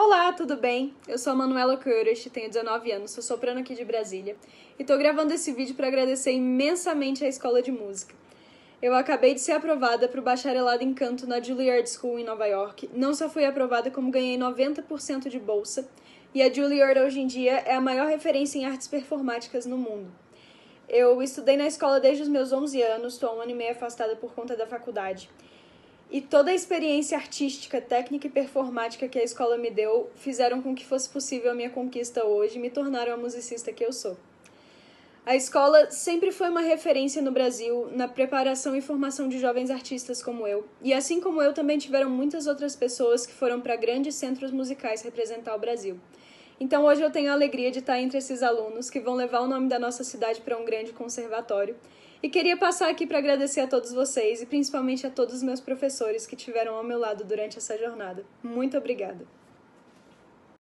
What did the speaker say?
Olá, tudo bem? Eu sou a Manuela Kurich, tenho 19 anos, sou soprano aqui de Brasília e estou gravando esse vídeo para agradecer imensamente à Escola de Música. Eu acabei de ser aprovada para o bacharelado em canto na Juilliard School em Nova York. Não só fui aprovada, como ganhei 90% de bolsa. E a Juilliard hoje em dia é a maior referência em artes performáticas no mundo. Eu estudei na escola desde os meus 11 anos, estou um ano e meio afastada por conta da faculdade. E toda a experiência artística, técnica e performática que a escola me deu fizeram com que fosse possível a minha conquista hoje e me tornaram a musicista que eu sou. A escola sempre foi uma referência no Brasil na preparação e formação de jovens artistas como eu, e assim como eu também tiveram muitas outras pessoas que foram para grandes centros musicais representar o Brasil. Então hoje eu tenho a alegria de estar entre esses alunos que vão levar o nome da nossa cidade para um grande conservatório. E queria passar aqui para agradecer a todos vocês e principalmente a todos os meus professores que tiveram ao meu lado durante essa jornada. Muito obrigada!